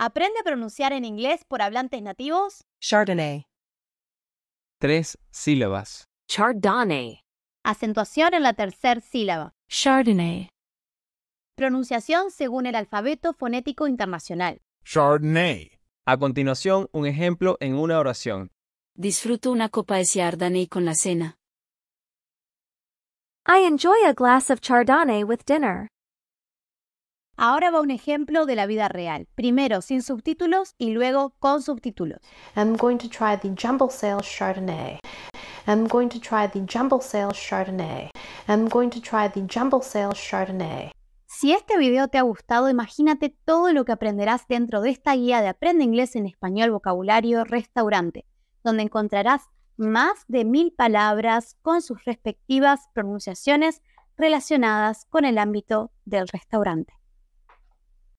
Aprende a pronunciar en inglés por hablantes nativos. Chardonnay. Tres sílabas. Chardonnay. Acentuación en la tercera sílaba. Chardonnay. Pronunciación según el alfabeto fonético internacional. Chardonnay. A continuación, un ejemplo en una oración. Disfruto una copa de Chardonnay con la cena. I enjoy a glass of Chardonnay with dinner. Ahora va un ejemplo de la vida real, primero sin subtítulos y luego con subtítulos. I'm going to try Chardonnay. I'm going to try the sale Chardonnay. I'm going sale Si este video te ha gustado, imagínate todo lo que aprenderás dentro de esta guía de Aprende Inglés en Español Vocabulario Restaurante, donde encontrarás más de mil palabras con sus respectivas pronunciaciones relacionadas con el ámbito del restaurante.